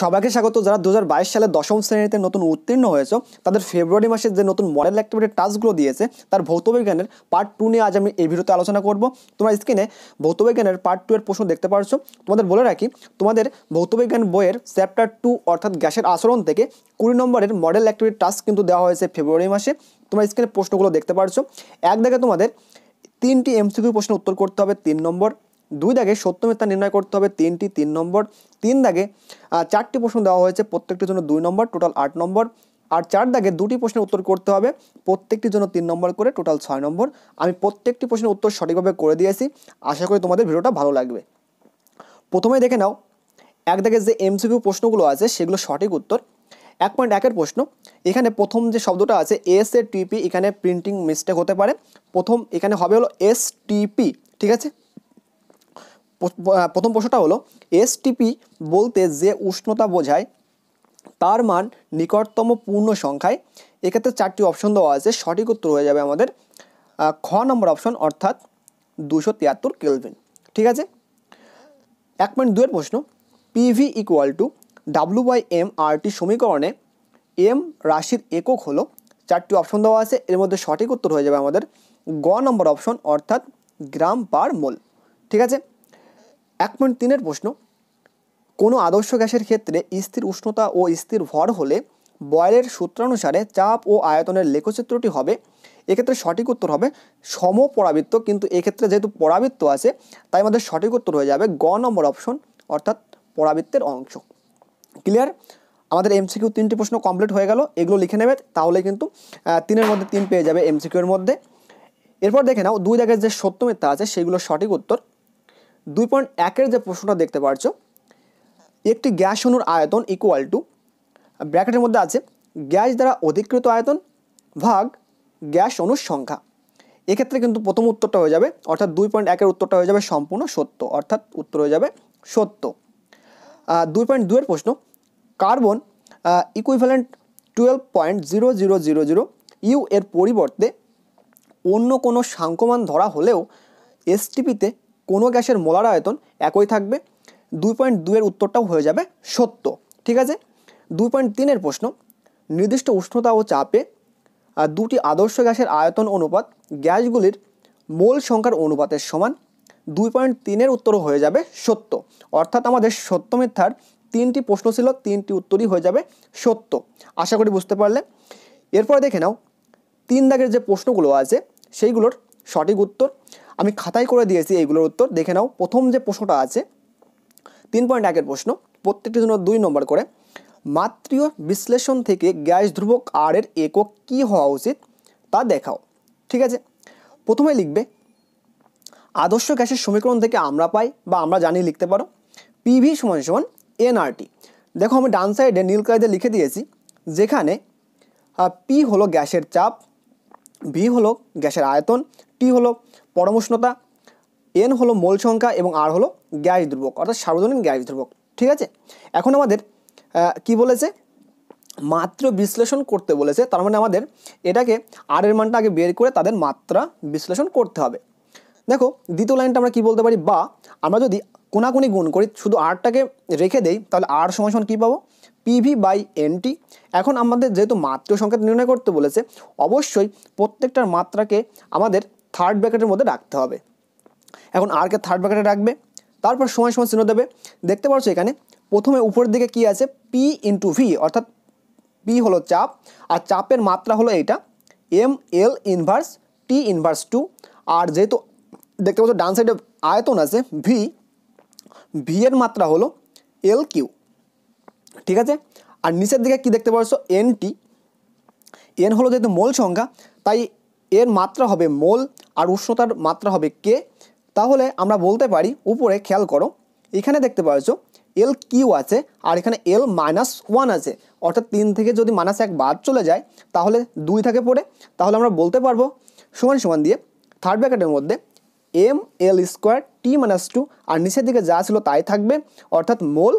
সবাইকে স্বাগত যারা দু সালে দশম শ্রেণীতে নতুন উত্তীর্ণ হয়েছে তাদের ফেব্রুয়ারি মাসে যে নতুন মডেল অ্যাক্টিভিটির টাস্কগুলো দিয়েছে তার ভৌতবিজ্ঞানের পার্ট টু নিয়ে আজ আমি এই ভিডিওতে আলোচনা করব তোমরা স্ক্রিনে ভৌতবিজ্ঞানের পার্ট টু এর প্রশ্ন দেখতে পারছো তোমাদের বলে রাখি তোমাদের ভৌতবিজ্ঞান বইয়ের চ্যাপ্টার টু অর্থাৎ গ্যাসের আচরণ থেকে কুড়ি নম্বরের মডেল অ্যাক্টিভিটির টাস্ক কিন্তু দেওয়া হয়েছে ফেব্রুয়ারি মাসে তোমার স্ক্রিনে প্রশ্নগুলো দেখতে পারছো এক দেখে তোমাদের তিনটি এমসিকিউ প্রশ্নের উত্তর করতে হবে তিন নম্বর দুই দাগে সত্য নির্ণয় করতে হবে তিনটি তিন নম্বর তিন দাগে চারটি প্রশ্ন দেওয়া হয়েছে প্রত্যেকটির জন্য দুই নম্বর টোটাল আট নম্বর আর চার দাগে দুটি প্রশ্নের উত্তর করতে হবে প্রত্যেকটির জন্য তিন নম্বর করে টোটাল ছয় নম্বর আমি প্রত্যেকটি প্রশ্নের উত্তর সঠিকভাবে করে দিয়েছি আশা করি তোমাদের ভিডিওটা ভালো লাগবে প্রথমে দেখে নাও এক দাগে যে এমসিকিউ প্রশ্নগুলো আছে সেগুলো সঠিক উত্তর এক পয়েন্ট একের প্রশ্ন এখানে প্রথম যে শব্দটা আছে এস এ টিপি এখানে প্রিন্টিং মিস্টেক হতে পারে প্রথম এখানে হবে হলো এস টিপি ঠিক আছে প্রথম প্রশ্নটা হলো এসটিপি বলতে যে উষ্ণতা বোঝায় তার মান নিকটতম পূর্ণ সংখ্যায় এক্ষেত্রে চারটি অপশন দেওয়া আছে সঠিক উত্তর হয়ে যাবে আমাদের খ নম্বর অপশন অর্থাৎ দুশো তিয়াত্তর কেলভিন ঠিক আছে এক পয়েন্ট দুয়ের প্রশ্ন PV equal to W by M RT সমীকরণে এম রাশির একক হলো চারটি অপশন দেওয়া আছে এর মধ্যে সঠিক উত্তর হয়ে যাবে আমাদের গ নম্বর অপশন অর্থাৎ গ্রাম পার মোল ঠিক আছে এক পয়েন্ট তিনের প্রশ্ন কোনো আদর্শ গ্যাসের ক্ষেত্রে স্থির উষ্ণতা ও স্থির ভর হলে বয়েলের সূত্রানুসারে চাপ ও আয়তনের লেখচিত্রটি হবে এক্ষেত্রে সঠিক উত্তর হবে সম পরাবৃত্ত কিন্তু এক্ষেত্রে যেহেতু পরাবৃত্ত আছে তাই আমাদের সঠিক উত্তর হয়ে যাবে গ নম্বর অপশন অর্থাৎ পরাবৃত্তের অংশ ক্লিয়ার আমাদের এমসিকিউ তিনটি প্রশ্ন কমপ্লিট হয়ে গেল এগুলো লিখে নেবে তাহলে কিন্তু তিনের মধ্যে তিন পেয়ে যাবে এমসিকিউর মধ্যে এরপর দেখে নাও দুই দাগের যে সত্য মিথ্যা আছে সেগুলো সঠিক উত্তর দুই পয়েন্ট একের যে প্রশ্নটা দেখতে পারছো একটি গ্যাস অনুর আয়তন ইকুয়াল টু ব্র্যাকেটের মধ্যে আছে গ্যাস দ্বারা অধিকৃত আয়তন ভাগ গ্যাস অনুর সংখ্যা এক্ষেত্রে কিন্তু প্রথম উত্তরটা হয়ে যাবে অর্থাৎ দুই পয়েন্ট একের উত্তরটা হয়ে যাবে সম্পূর্ণ সত্য অর্থাৎ উত্তর হয়ে যাবে সত্য দুই পয়েন্ট দুয়ের প্রশ্ন carbon equivalent twelve point zero zero zero zero U এর পরিবর্তে অন্য কোনো সাংকমান ধরা হলেও এসটিপিতে কোনো গ্যাসের মোলার আয়তন একই থাকবে দুই পয়েন্ট দুয়ের উত্তরটাও হয়ে যাবে সত্য ঠিক আছে দুই পয়েন্ট তিনের প্রশ্ন নির্দিষ্ট উষ্ণতা ও চাপে দুটি আদর্শ গ্যাসের আয়তন অনুপাত গ্যাসগুলির মোল সংখ্যার অনুপাতের সমান দুই পয়েন্ট তিনের উত্তরও হয়ে যাবে সত্য অর্থাৎ আমাদের সত্য মিথ্যার তিনটি প্রশ্ন ছিল তিনটি উত্তরই হয়ে যাবে সত্য আশা করি বুঝতে পারলে এরপর দেখে নাও তিন দাগের যে প্রশ্নগুলো আছে সেইগুলোর সঠিক উত্তর আমি খাতায় করে দিয়েছি এইগুলোর উত্তর দেখে নাও প্রথম যে প্রশ্নটা আছে তিন পয়েন্ট একের প্রশ্ন প্রত্যেকটি জন্য দুই নম্বর করে মাতৃয় বিশ্লেষণ থেকে গ্যাস ধ্রুবক আর এর একক কি হওয়া উচিত তা দেখাও ঠিক আছে প্রথমে লিখবে আদর্শ গ্যাসের সমীকরণ থেকে আমরা পাই বা আমরা জানি লিখতে পারো পিভি সমান সমান এনআরটি দেখো আমি ডান সাইডে নীল কায়দে লিখে দিয়েছি যেখানে পি হলো গ্যাসের চাপ ভি হলো গ্যাসের আয়তন টি হলো পরমোষ্ণতা এন হলো মোল সংখ্যা এবং আর হলো গ্যাস ধ্রুবক অর্থাৎ সার্বজনীন গ্যাস ধ্রুবক ঠিক আছে এখন আমাদের কি বলেছে মাত্র বিশ্লেষণ করতে বলেছে তার মানে আমাদের এটাকে আর এর মানটা আগে বের করে তাদের মাত্রা বিশ্লেষণ করতে হবে দেখো দ্বিতীয় লাইনটা আমরা কি বলতে পারি বা আমরা যদি কোনাকুনি গুণ করি শুধু আরটাকে রেখে দেই তাহলে আর সমান কী পাবো পিভি বাই এনটি এখন আমাদের যেহেতু মাত্র সংখ্যা নির্ণয় করতে বলেছে অবশ্যই প্রত্যেকটার মাত্রাকে আমাদের থার্ড ব্র্যাকেটের মধ্যে রাখতে হবে এখন আরকে থার্ড ব্র্যাকেটে রাখবে তারপর সময় সময় চিহ্ন দেবে দেখতে পাচ্ছ এখানে প্রথমে উপরের দিকে কি আছে পি ইন্টু ভি অর্থাৎ পি হলো চাপ আর চাপের মাত্রা হলো এইটা M L inverse T inverse two আর যেহেতু দেখতে পাচ্ছ ডান সাইডে আয়তন আছে ভি ভি এর মাত্রা হলো এল কিউ ঠিক আছে আর নিচের দিকে কি দেখতে পাচ্ছ এন টি এন হলো যেহেতু মোল সংখ্যা তাই এর মাত্রা হবে মোল আর উষ্ণতার মাত্রা হবে কে তাহলে আমরা বলতে পারি উপরে খেয়াল করো এখানে দেখতে পাচ্ছ এল কিউ আছে আর এখানে এল মাইনাস ওয়ান আছে অর্থাৎ তিন থেকে যদি মাইনাস এক বাদ চলে যায় তাহলে দুই থাকে পড়ে তাহলে আমরা বলতে পারবো সমান সমান দিয়ে থার্ড ব্র্যাকেটের মধ্যে M L square T minus two আর নিচের দিকে যা ছিল তাই থাকবে অর্থাৎ মোল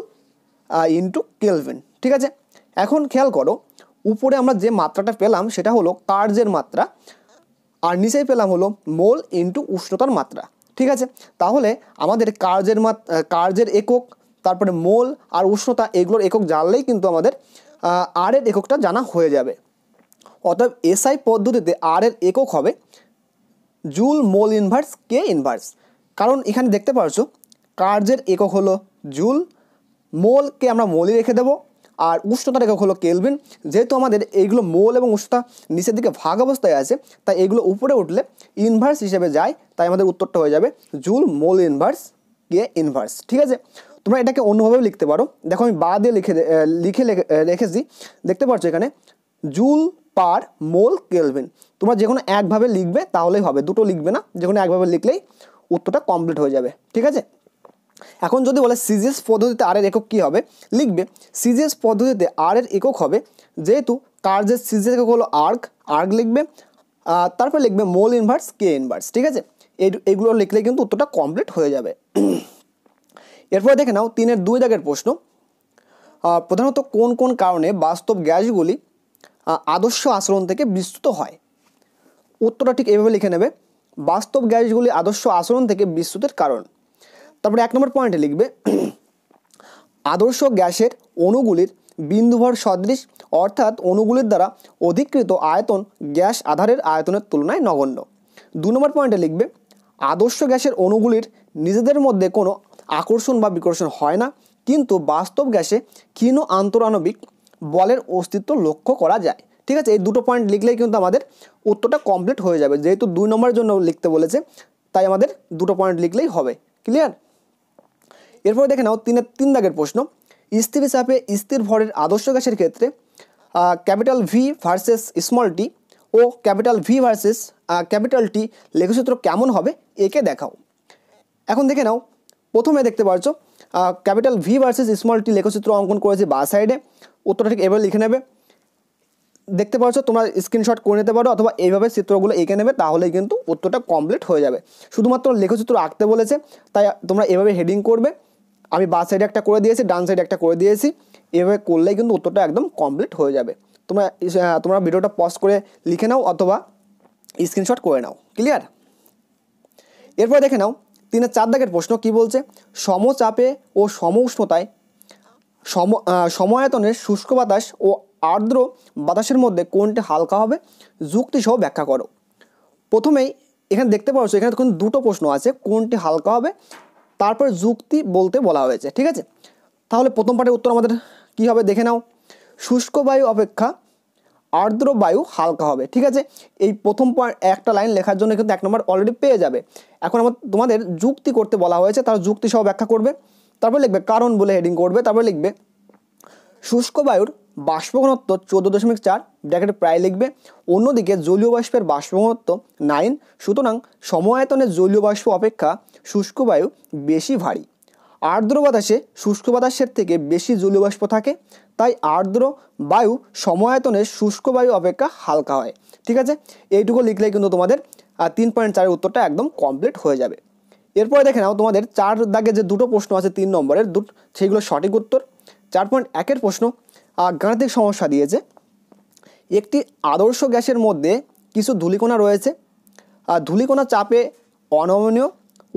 ইন্টু কেলভেন ঠিক আছে এখন খেয়াল করো উপরে আমরা যে মাত্রাটা পেলাম সেটা হলো কার্জের মাত্রা আর নিচেই পেলাম হলো মোল ইন্টু উষ্ণতার মাত্রা ঠিক আছে তাহলে আমাদের কার্যের মাত কার্যের একক তারপরে মোল আর উষ্ণতা এগুলোর একক জানলেই কিন্তু আমাদের আর এর এককটা জানা হয়ে যাবে অতএব এসআই পদ্ধতিতে আর এর একক হবে joule mole inverse K inverse কারণ এখানে দেখতে পারছো কার্যের একক হলো জুল মোলকে আমরা মোলই রেখে দেবো আর উষ্ণতা রেখক হলো কেলভিন যেহেতু আমাদের এইগুলো মোল এবং উষ্ণতা নিচের দিকে ভাগ অবস্থায় আছে তাই এগুলো উপরে উঠলে ইনভার্স হিসেবে যায় তাই আমাদের উত্তরটা হয়ে যাবে joule mole inverse K inverse ঠিক আছে তোমরা এটাকে অন্যভাবেও লিখতে পারো দেখো আমি বা দিয়ে লিখে লিখে রেখেছি দেখতে পাচ্ছ এখানে জুল পার মোল কেলভিন তোমরা যে কোনো একভাবে লিখবে তাহলেই হবে দুটো লিখবে না যে কোনো একভাবে লিখলেই উত্তরটা কমপ্লিট হয়ে যাবে ঠিক আছে এখন যদি বলে সিজিএস পদ্ধতিতে আরের একক কি হবে লিখবে সিজিএস পদ্ধতিতে আরের একক হবে যেহেতু তার যে সিজিএস একক হলো আর্ক আর্ক লিখবে তারপর লিখবে মোল ইনভার্স কে ইনভার্স ঠিক আছে এগুলো লিখলে কিন্তু উত্তরটা কমপ্লিট হয়ে যাবে এরপরে দেখে নাও তিনের দুই দাগের প্রশ্ন প্রধানত কোন কোন কারণে বাস্তব গ্যাসগুলি আদর্শ আচরণ থেকে বিস্তৃত হয় উত্তরটা ঠিক এভাবে লিখে নেবে বাস্তব গ্যাসগুলি আদর্শ আচরণ থেকে বিস্তৃতের কারণ তারপরে এক নম্বর পয়েন্টে লিখবে আদর্শ গ্যাসের অণুগুলির বিন্দুভর সদৃশ অর্থাৎ অণুগুলির দ্বারা অধিকৃত আয়তন গ্যাস আধারের আয়তনের তুলনায় নগণ্য দু নম্বর পয়েন্টে লিখবে আদর্শ গ্যাসের অণুগুলির নিজেদের মধ্যে কোনো আকর্ষণ বা বিকর্ষণ হয় না কিন্তু বাস্তব গ্যাসে ক্ষীণ আন্তরাণবিক বলের অস্তিত্ব লক্ষ্য করা যায় ঠিক আছে এই দুটো পয়েন্ট লিখলেই কিন্তু আমাদের উত্তরটা কমপ্লিট হয়ে যাবে যেহেতু দুই নম্বরের জন্য লিখতে বলেছে তাই আমাদের দুটো পয়েন্ট লিখলেই হবে ক্লিয়ার এরপর দেখে নাও তিনের তিন দাগের প্রশ্ন স্থির চাপে স্থির ভরের আদর্শ গ্যাসের ক্ষেত্রে capital V versus small T ও capital V versus capital T লেখসূত্র কেমন হবে একে দেখাও এখন দেখে নাও প্রথমে দেখতে পারছো capital V versus small T লেখচিত্র অঙ্কন করেছে বা সাইডে উত্তরটা ঠিক এভাবে লিখে নেবে দেখতে পাচ্ছ তোমরা স্ক্রিনশট করে নিতে পারো অথবা এইভাবে চিত্রগুলো এঁকে নেবে তাহলেই কিন্তু উত্তরটা কমপ্লিট হয়ে যাবে শুধুমাত্র লেখচিত্র আঁকতে বলেছে তাই তোমরা এভাবে হেডিং করবে আমি বা সাইডে একটা করে দিয়েছি ডান সাইডে একটা করে দিয়েছি এভাবে করলেই কিন্তু উত্তরটা একদম কমপ্লিট হয়ে যাবে তোমরা তোমরা ভিডিওটা পজ করে লিখে নাও অথবা স্ক্রিনশট করে নাও ক্লিয়ার এরপরে দেখে নাও তিনের চার দাগের প্রশ্ন কি বলছে সমচাপে ও সম উষ্ণতায় সম সমায়তনের শুষ্ক বাতাস ও আর্দ্র বাতাসের মধ্যে কোনটি হালকা হবে যুক্তিসহ ব্যাখ্যা করো প্রথমেই এখানে দেখতে পাচ্ছ এখানে তখন দুটো প্রশ্ন আছে কোনটি হালকা হবে তারপরে যুক্তি বলতে বলা হয়েছে ঠিক আছে তাহলে প্রথম পাঠের উত্তর আমাদের কী হবে দেখে নাও শুষ্ক বায়ু অপেক্ষা আর্দ্র বায়ু হালকা হবে ঠিক আছে এই প্রথম একটা লাইন লেখার জন্য কিন্তু এক নম্বর অলরেডি পেয়ে যাবে এখন আমার তোমাদের যুক্তি করতে বলা হয়েছে তার যুক্তি সহ ব্যাখ্যা করবে তারপর লিখবে কারণ বলে হেডিং করবে তারপর লিখবে শুষ্ক বায়ুর বাষ্পঘনত্ব চোদ্দো দশমিক চার ব্র্যাকেটে প্রায় লিখবে অন্যদিকে জলীয় বাষ্পের বাষ্পঘনত্ব নাইন সুতরাং সময়তনে জলীয় বাষ্প অপেক্ষা শুষ্ক বায়ু বেশি ভারী আর্দ্র বাতাসে শুষ্ক বাতাসের থেকে বেশি জলীয় বাষ্প থাকে তাই আর্দ্র বায়ু সময়তনে শুষ্ক বায়ু অপেক্ষা হালকা হয় ঠিক আছে এইটুকু লিখলে কিন্তু তোমাদের তিন পয়েন্ট চারের উত্তরটা একদম কমপ্লিট হয়ে যাবে এরপরে দেখে নাও তোমাদের চার দাগে যে দুটো প্রশ্ন আছে তিন নম্বরের দুটো সেইগুলো সঠিক উত্তর চার পয়েন্ট একের প্রশ্ন গাণিতিক সমস্যা দিয়েছে একটি আদর্শ গ্যাসের মধ্যে কিছু ধুলিকোনা রয়েছে আর ধূলিকণা চাপে অনমনীয়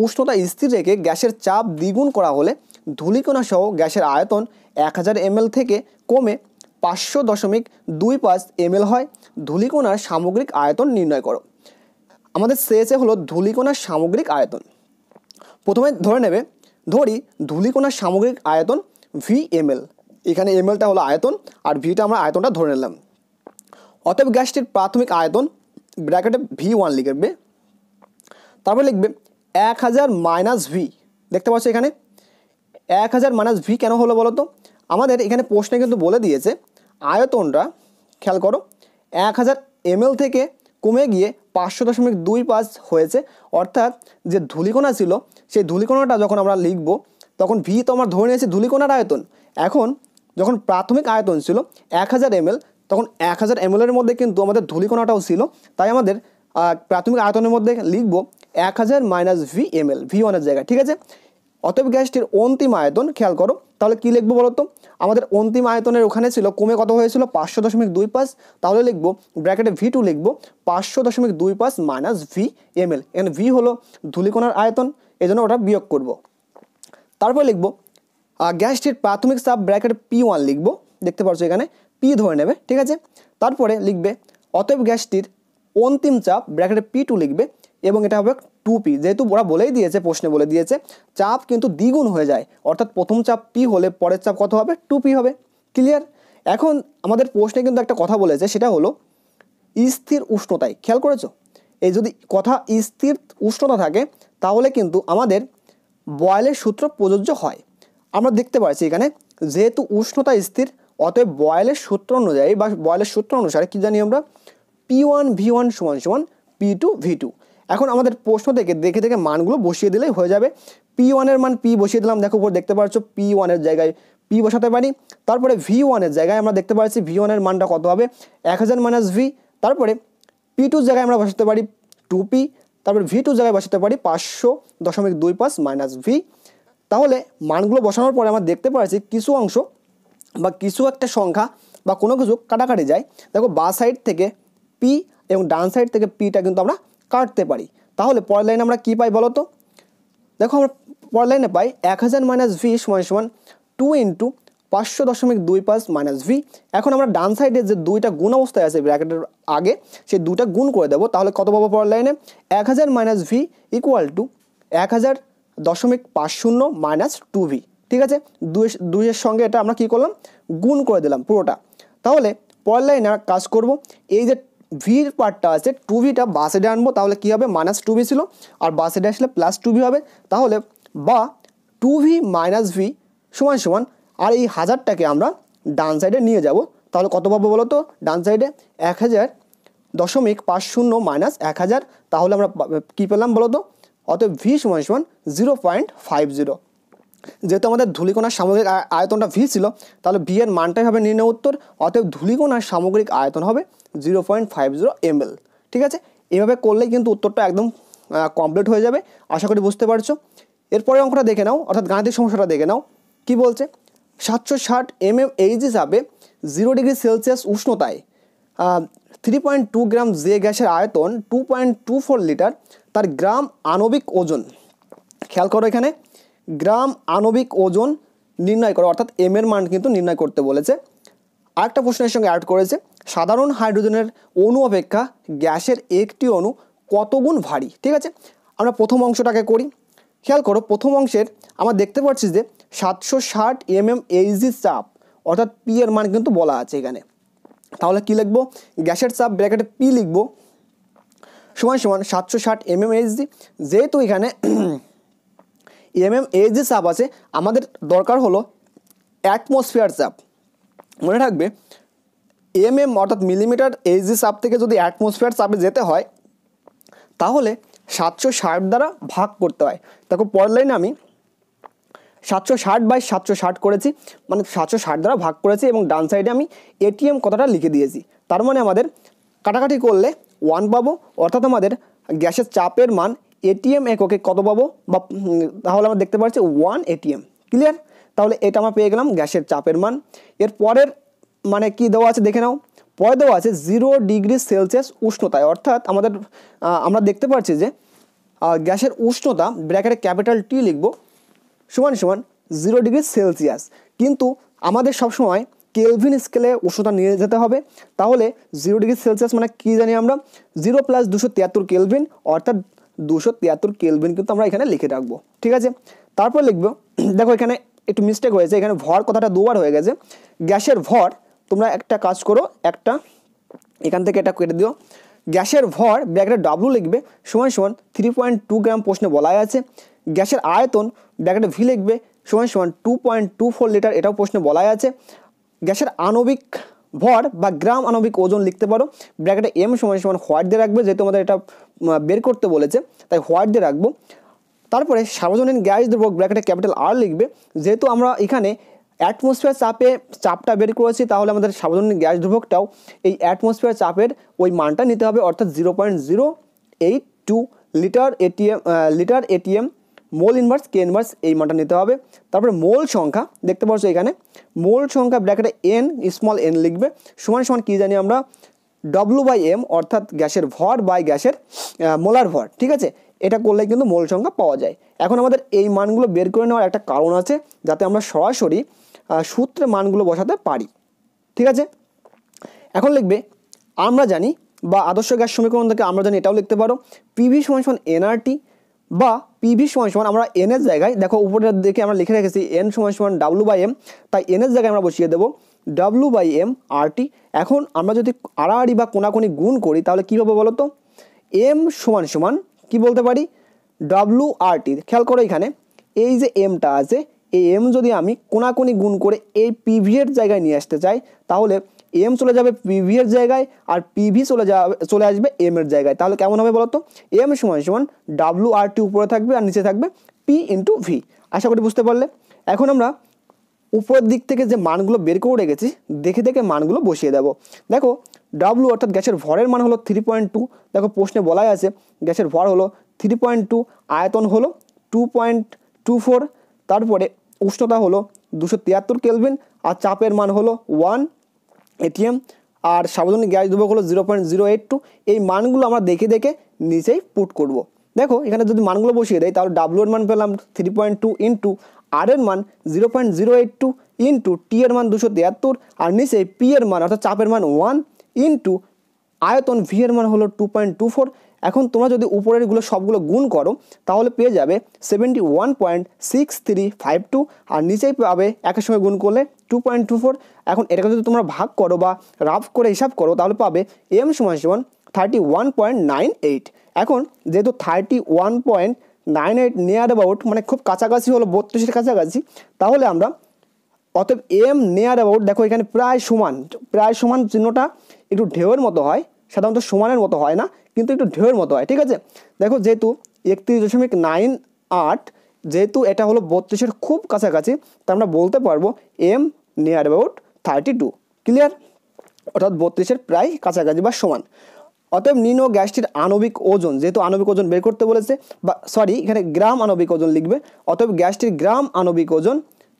উষ্ণতা স্থির রেখে গ্যাসের চাপ দ্বিগুণ করা হলে ধুলিকোনা সহ গ্যাসের আয়তন এক হাজার এমএল থেকে কমে পাঁচশো দশমিক দুই পাঁচ এমএল হয় ধুলিকোনার সামগ্রিক আয়তন নির্ণয় করো আমাদের সেচে হলো ধুলিকোনার সামগ্রিক আয়তন প্রথমে ধরে নেবে ধরি ধুলিকোনার সামগ্রিক আয়তন ভি এম এল এখানে এম এলটা হলো আয়তন আর ভিটা আমরা আয়তনটা ধরে নিলাম অতএব গ্যাসটির প্রাথমিক আয়তন ব্র্যাকেটে ভি ওয়ান লিখবে তারপরে লিখবে এক হাজার মাইনাস ভি দেখতে পাচ্ছ এখানে এক হাজার মাইনাস ভি কেন হলো বলো তো আমাদের এখানে প্রশ্নে কিন্তু বলে দিয়েছে আয়তনটা খেয়াল করো এক হাজার এমএল থেকে কমে গিয়ে পাঁচশো দশমিক দুই পাঁচ হয়েছে অর্থাৎ যে ধুলিকোনা ছিল সেই ধুলিকোনাটা যখন আমরা লিখবো তখন ভি তো আমার ধরে নিয়েছি ধুলিকোনার আয়তন এখন যখন প্রাথমিক আয়তন ছিল এক হাজার এমএল তখন এক হাজার এমএলের মধ্যে কিন্তু আমাদের ধুলিকোনাটাও ছিল তাই আমাদের প্রাথমিক আয়তনের মধ্যে লিখব এক হাজার মাইনাস ভি এমএল ভি ওয়ানের জায়গায় ঠিক আছে অতএব গ্যাসটির অন্তিম আয়তন খেয়াল করো তাহলে কি লিখবো বলো তো আমাদের অন্তিম আয়তনের ওখানে ছিল কমে কত হয়েছিল পাঁচশো দশমিক দুই পাঁচ তাহলে লিখবো ব্র্যাকেটে ভি টু লিখবো পাঁচশো দশমিক দুই পাঁচ মাইনাস ভি এমএল এখানে ভি হলো ধুলিকোনার আয়তন এজন্য ওটা বিয়োগ করবো তারপর লিখবো গ্যাসটির প্রাথমিক সাব ব্র্যাকেট পি ওয়ান লিখবো দেখতে পাচ্ছ এখানে পি ধরে নেবে ঠিক আছে তারপরে লিখবে অতএব গ্যাসটির অন্তিম চাপ ব্র্যাকেটে পি টু লিখবে এবং এটা হবে টু পি যেহেতু ওরা বলেই দিয়েছে প্রশ্নে বলে দিয়েছে চাপ কিন্তু দ্বিগুণ হয়ে যায় অর্থাৎ প্রথম চাপ পি হলে পরের চাপ কত হবে টু পি হবে ক্লিয়ার এখন আমাদের প্রশ্নে কিন্তু একটা কথা বলেছে সেটা হলো স্থির উষ্ণতায় খেয়াল করেছো এই যদি কথা স্থির উষ্ণতা থাকে তাহলে কিন্তু আমাদের বয়েলের সূত্র প্রযোজ্য হয় আমরা দেখতে পাচ্ছি এখানে যেহেতু উষ্ণতা স্থির অতএব বয়েলের সূত্র অনুযায়ী বা বয়েলের সূত্র অনুসারে কী জানি আমরা পি ওয়ান ভি ওয়ান সমান সমান পি টু ভি টু এখন আমাদের প্রশ্ন থেকে দেখে দেখে মানগুলো বসিয়ে দিলেই হয়ে যাবে পি ওয়ানের মান পি বসিয়ে দিলাম দেখো উপর দেখতে পাচ্ছ পি ওয়ানের জায়গায় পি বসাতে পারি তারপরে ভি ওয়ানের জায়গায় আমরা দেখতে পাচ্ছি ভি ওয়ানের মানটা কত হবে এক হাজার মাইনাস ভি তারপরে পি টুর জায়গায় আমরা বসাতে পারি টু পি তারপর ভি টু জায়গায় বসাতে পারি পাঁচশো দশমিক দুই পাঁচ মাইনাস ভি তাহলে মানগুলো বসানোর পরে আমরা দেখতে পাচ্ছি কিছু অংশ বা কিছু একটা সংখ্যা বা কোনো কিছু কাটাকাটি যায় দেখো বা সাইড থেকে পি এবং ডান সাইড থেকে পিটা কিন্তু আমরা কাটতে পারি তাহলে পরের লাইনে আমরা কী পাই বলো তো দেখো আমরা পরের লাইনে পাই এক হাজার মাইনাস ভি সমান সমান টু ইন্টু পাঁচশো দশমিক দুই পাঁচ মাইনাস ভি এখন আমরা ডান সাইডে যে দুইটা গুণ অবস্থায় আছে ব্র্যাকেটের আগে সেই দুইটা গুণ করে দেবো তাহলে কত পাবো পর লাইনে এক হাজার মাইনাস ভি ইকুয়াল টু এক হাজার দশমিক পাঁচ শূন্য মাইনাস টু ভি ঠিক আছে দুই দুইয়ের সঙ্গে এটা আমরা কী করলাম গুণ করে দিলাম পুরোটা তাহলে পর লাইনে কাজ করব এই যে ভির পার্টটা আছে টু ভিটা বাসে ডে আনবো তাহলে কী হবে মাইনাস টু ভি ছিল আর বাসে ডে আসলে প্লাস টু ভি হবে তাহলে বা টু ভি মাইনাস ভি সমান সমান আর এই হাজারটাকে আমরা ডান সাইডে নিয়ে যাব তাহলে কত পাবো বলো তো ডান সাইডে এক হাজার দশমিক পাঁচ শূন্য মাইনাস এক হাজার তাহলে আমরা কী পেলাম বলো তো অতএব ভি সমান সমান জিরো পয়েন্ট ফাইভ জিরো যেহেতু আমাদের ধুলিকোনার সামগ্রিক আয়তনটা ভি ছিল তাহলে ভি এর মানটাই হবে নির্ণয় উত্তর অতএব ধুলিকোনার সামগ্রিক আয়তন হবে zero point five zero mL ঠিক আছে এভাবে করলেই কিন্তু উত্তরটা একদম কমপ্লিট হয়ে যাবে আশা করি বুঝতে পারছো এরপরে অঙ্কটা দেখে নাও অর্থাৎ গাণিতিক সমস্যাটা দেখে নাও কি বলছে সাতশো ষাট এম এম এইচ হিসাবে জিরো ডিগ্রি সেলসিয়াস উষ্ণতায় three point two gram J গ্যাসের আয়তন two point two four litre তার গ্রাম আণবিক ওজন খেয়াল করো এখানে গ্রাম আণবিক ওজন নির্ণয় করো অর্থাৎ এম এর মান কিন্তু নির্ণয় করতে বলেছে আরেকটা প্রশ্নের সঙ্গে অ্যাড করেছে সাধারণ হাইড্রোজেনের অণু অপেক্ষা গ্যাসের একটি অণু কত গুণ ভারী ঠিক আছে আমরা প্রথম অংশটাকে করি খেয়াল করো প্রথম অংশের আমরা দেখতে পাচ্ছি যে সাতশো ষাট এমএম এইচজি চাপ অর্থাৎ পি এর মান কিন্তু বলা আছে এখানে তাহলে কি লিখবো গ্যাসের চাপ ব্র্যাকেটে পি লিখবো সমান সমান সাতশো ষাট এমএম এইচজি যেহেতু এখানে এম এম এইচজি চাপ আছে আমাদের দরকার হলো অ্যাটমসফিয়ার চাপ মনে রাখবে এম অর্থাৎ মিলিমিটার এইচজি চাপ থেকে যদি অ্যাটমসফিয়ার চাপে যেতে হয় তাহলে সাতশো ষাট দ্বারা ভাগ করতে হয় দেখো পরের লাইনে আমি সাতশো ষাট বাই সাতশো ষাট করেছি মানে সাতশো ষাট দ্বারা ভাগ করেছি এবং ডান সাইডে আমি এটিএম কথাটা লিখে দিয়েছি তার মানে আমাদের কাটাকাটি করলে ওয়ান পাবো অর্থাৎ আমাদের গ্যাসের চাপের মান এটিএম এককে কত পাবো বা তাহলে আমরা দেখতে পাচ্ছি ওয়ান এটিএম ক্লিয়ার তাহলে এটা আমরা পেয়ে গেলাম গ্যাসের চাপের মান এর পরের মানে কি দেওয়া আছে দেখে নাও পরে দেওয়া আছে জিরো ডিগ্রি সেলসিয়াস উষ্ণতায় অর্থাৎ আমাদের আমরা দেখতে পাচ্ছি যে গ্যাসের উষ্ণতা ব্র্যাকেটে ক্যাপিটাল টি লিখব সমান সমান জিরো ডিগ্রি সেলসিয়াস কিন্তু আমাদের সবসময় কেলভিন স্কেলে উষ্ণতা নিয়ে যেতে হবে তাহলে জিরো ডিগ্রি সেলসিয়াস মানে কী জানি আমরা জিরো প্লাস দুশো তিয়াত্তর কেলভিন অর্থাৎ দুশো তিয়াত্তর কেলভিন কিন্তু আমরা এখানে লিখে রাখবো ঠিক আছে তারপর লিখবো দেখো এখানে একটু মিস্টেক হয়েছে এখানে ভর কথাটা দুবার হয়ে গেছে গ্যাসের ভর তোমরা একটা কাজ করো একটা এখান থেকে এটা কেটে দিও গ্যাসের ভর ব্যাগটা ডাব্লু লিখবে সময় সমান থ্রি পয়েন্ট টু গ্রাম প্রশ্নে বলা আছে গ্যাসের আয়তন ব্যাগটা ভি লিখবে সময় সমান two point two four litre এটাও প্রশ্নে বলা আছে গ্যাসের আণবিক ভর বা গ্রাম আণবিক ওজন লিখতে পারো ব্যাগটা এম সময় সমান হোয়াইট দিয়ে রাখবে যেহেতু আমাদের এটা বের করতে বলেছে তাই হোয়াইট দিয়ে রাখবো তারপরে সার্বজনীন গ্যাস দেবো ব্র্যাকেটে ক্যাপিটাল আর লিখবে যেহেতু আমরা এখানে অ্যাটমসফিয়ার চাপে চাপটা বের করেছি তাহলে আমাদের সাবধান গ্যাস ধ্রুবকটাও এই অ্যাটমসফিয়ার চাপের ওই মানটা নিতে হবে অর্থাৎ zero point zero eight two litre ATM litre ATM mole inverse K inverse এই মানটা নিতে হবে তারপরে মোল সংখ্যা দেখতে পাচ্ছ এখানে মোল সংখ্যা ব্র্যাকেটে এন স্মল এন লিখবে সমান সমান কী জানি আমরা ডব্লু বাই এম অর্থাৎ গ্যাসের ভর বাই গ্যাসের মোলার ভর ঠিক আছে এটা করলে কিন্তু মোল সংখ্যা পাওয়া যায় এখন আমাদের এই মানগুলো বের করে নেওয়ার একটা কারণ আছে যাতে আমরা সরাসরি সূত্রে মানগুলো বসাতে পারি ঠিক আছে এখন লিখবে আমরা জানি বা আদর্শ গ্যাস সমীকরণ থেকে আমরা জানি এটাও লিখতে পারো পিভি সমান সমান এনআরটি বা পিভি সমান সমান আমরা এন এর জায়গায় দেখো উপরের দিকে আমরা লিখে রেখেছি এন সমান সমান ডাব্লু বাই এম তাই এন এর জায়গায় আমরা বসিয়ে দেবো ডাব্লু বাই এম আরটি এখন আমরা যদি আড়াআড়ি বা কোনাকুনি গুণ করি তাহলে কী হবে বলো তো এম সমান সমান কী বলতে পারি ডাব্লু আরটি খেয়াল করো এখানে এই যে এমটা আছে এই এম যদি আমি কোনাকুনি গুণ করে এই পিভিয়ের জায়গায় নিয়ে আসতে চাই তাহলে এম চলে যাবে পিভিয়ের জায়গায় আর পিভি চলে যাবে চলে আসবে এম এর জায়গায় তাহলে কেমন হবে বলতো এম সমান সমান ডাব্লু আর টি উপরে থাকবে আর নিচে থাকবে পি ইন্টু ভি আশা করি বুঝতে পারলে এখন আমরা উপরের দিক থেকে যে মানগুলো বের করে রেখেছি দেখে দেখে মানগুলো বসিয়ে দেবো দেখো ডাব্লু অর্থাৎ গ্যাসের ভরের মান হলো থ্রি পয়েন্ট টু দেখো প্রশ্নে বলাই আছে গ্যাসের ভর হলো থ্রি পয়েন্ট টু আয়তন হলো টু পয়েন্ট টু ফোর তারপরে উষ্ণতা হলো দুশো তিয়াত্তর কেলভিন আর চাপের মান হলো ওয়ান এটিএম আর সাবধানিক গ্যাস ধ্রুবক হলো zero point zero eight two এই মানগুলো আমরা দেখে দেখে নিচেই পুট করব। দেখো এখানে যদি মানগুলো বসিয়ে দেয় তাহলে ডাব্লুর মান পেলাম three point two into R এর মান zero point zero eight two into T এর মান দুশো তিয়াত্তর আর নিচে পি এর মান অর্থাৎ চাপের মান ওয়ান ইন্টু আয়তন ভি এর মান হলো টু পয়েন্ট টু ফোর এখন তোমরা যদি উপরেরগুলো সবগুলো গুণ করো তাহলে পেয়ে যাবে seventy one point six three five two আর নিচেই পাবে একের সঙ্গে গুণ করলে টু পয়েন্ট টু ফোর এখন এটাকে যদি তোমরা ভাগ করো বা রাফ করে হিসাব করো তাহলে পাবে এম সমান সমান thirty one point nine eight এখন যেহেতু thirty one point nine eight near about মানে খুব কাছাকাছি হলো বত্রিশের কাছাকাছি তাহলে আমরা অতএব এম নেয়ার অ্যাবাউট দেখো এখানে প্রায় সমান প্রায় সমান চিহ্নটা একটু ঢেউয়ের মতো হয় সাধারণত সমানের মতো হয় না কিন্তু একটু ঢেউয়ের মতো হয় ঠিক আছে দেখো যেহেতু একত্রিশ দশমিক নাইন আট যেহেতু এটা হলো বত্রিশের খুব কাছাকাছি তা মানে আমরা বলতে পারবো M near about thirty two clear অর্থাৎ বত্রিশের প্রায় কাছাকাছি বা সমান অতএব নিম্ন গ্যাসটির আণবিক ওজন যেহেতু আণবিক ওজন বের করতে বলেছে বা সরি এখানে গ্রাম আণবিক ওজন লিখবে অতএব গ্যাসটির গ্রাম আণবিক ওজন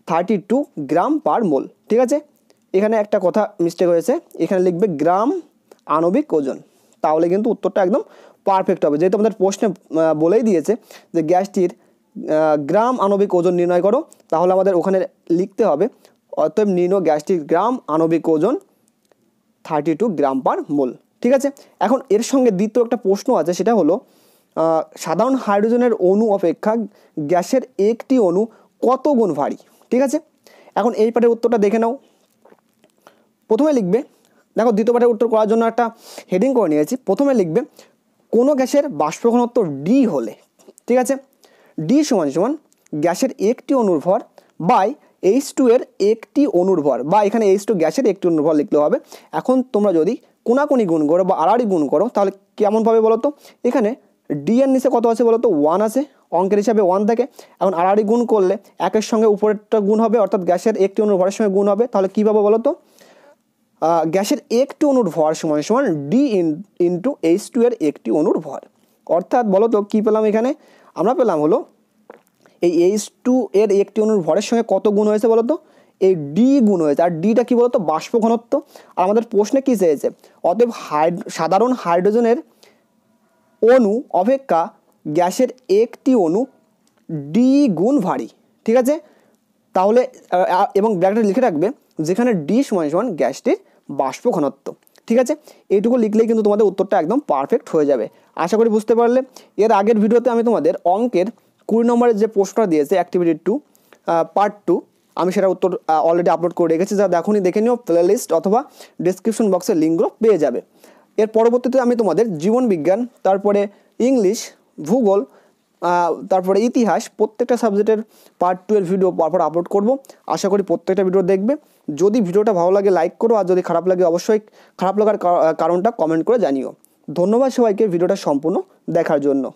থার্টি টু গ্রাম পার মোল ঠিক আছে এখানে একটা কথা মিস্টেক হয়েছে এখানে লিখবে গ্রাম আণবিক ওজন তাহলে কিন্তু উত্তরটা একদম পারফেক্ট হবে যেহেতু আমাদের প্রশ্নে বলেই দিয়েছে যে গ্যাসটির গ্রাম আণবিক ওজন নির্ণয় করো তাহলে আমাদের ওখানে লিখতে হবে অতএব নির্ণয় গ্যাসটির গ্রাম আণবিক ওজন থার্টি টু গ্রাম পার মোল ঠিক আছে এখন এর সঙ্গে দ্বিতীয় একটা প্রশ্ন আছে সেটা হলো সাধারণ হাইড্রোজেনের অণু অপেক্ষা গ্যাসের একটি অণু কত গুণ ভারী ঠিক আছে এখন এই পাটের উত্তরটা দেখে নাও প্রথমে লিখবে দেখো দ্বিতীয় পাঠের উত্তর করার জন্য একটা হেডিং করে নিয়েছি প্রথমে লিখবে কোনো গ্যাসের বাষ্পঘনত্ব ডি হলে ঠিক আছে ডি সমান সমান গ্যাসের একটি অনুর্ভর বাই এইচ টু এর একটি অনুর্ভর বা এখানে এইচ টু গ্যাসের একটি অনুর্ভর লিখলে হবে এখন তোমরা যদি কোনাকুনি গুণ করো বা আড়াআড়ি গুণ করো তাহলে কেমনভাবে বলো তো এখানে ডি এর নিচে কত আছে বলো তো ওয়ান আছে অঙ্কের হিসাবে ওয়ান থাকে এখন আড়াআড়ি গুণ করলে একের সঙ্গে উপরেরটা গুণ হবে অর্থাৎ গ্যাসের একটি অনুর্ভরের সঙ্গে গুণ হবে তাহলে কী পাবো বলো তো গ্যাসের একটি অনুর ভর সমান সমান ডি ইন্টু এইচ টু এর একটি অনুর ভর অর্থাৎ বলো তো কী পেলাম এখানে আমরা পেলাম হলো এই এইচ টু এর একটি অনুর ভরের সঙ্গে কত গুণ হয়েছে বলো তো এই ডি গুণ হয়েছে আর ডিটা কী বলতো বাষ্প ঘনত্ব আর আমাদের প্রশ্নে কী চেয়েছে অতএব হাইড সাধারণ হাইড্রোজেনের অণু অপেক্ষা গ্যাসের একটি অণু ডি গুণ ভারী ঠিক আছে তাহলে এবং ব্যাগটা লিখে রাখবে যেখানে ডি সমান সমান গ্যাসটির বাষ্প ঘনত্ব ঠিক আছে এইটুকু লিখলেই কিন্তু তোমাদের উত্তরটা একদম পারফেক্ট হয়ে যাবে আশা করি বুঝতে পারলে এর আগের ভিডিওতে আমি তোমাদের অঙ্কের কুড়ি নম্বরের যে পোস্টটা দিয়েছে অ্যাক্টিভিটি টু পার্ট টু আমি সেটা উত্তর অলরেডি আপলোড করে রেখেছি যা দেখুনি দেখে নিও প্লেলিস্ট অথবা ডিসক্রিপশন বক্সের লিঙ্কগুলো পেয়ে যাবে এর পরবর্তীতে আমি তোমাদের জীবন বিজ্ঞান তারপরে ইংলিশ ভূগোল তারপরে ইতিহাস প্রত্যেকটা সাবজেক্টের পার্ট টু এর ভিডিও পরপর আপলোড করব আশা করি প্রত্যেকটা ভিডিও দেখবে যদি ভিডিওটা ভালো লাগে লাইক করো আর যদি খারাপ লাগে অবশ্যই খারাপ লাগার কারণটা কমেন্ট করে জানিও ধন্যবাদ সবাইকে ভিডিওটা সম্পূর্ণ দেখার জন্য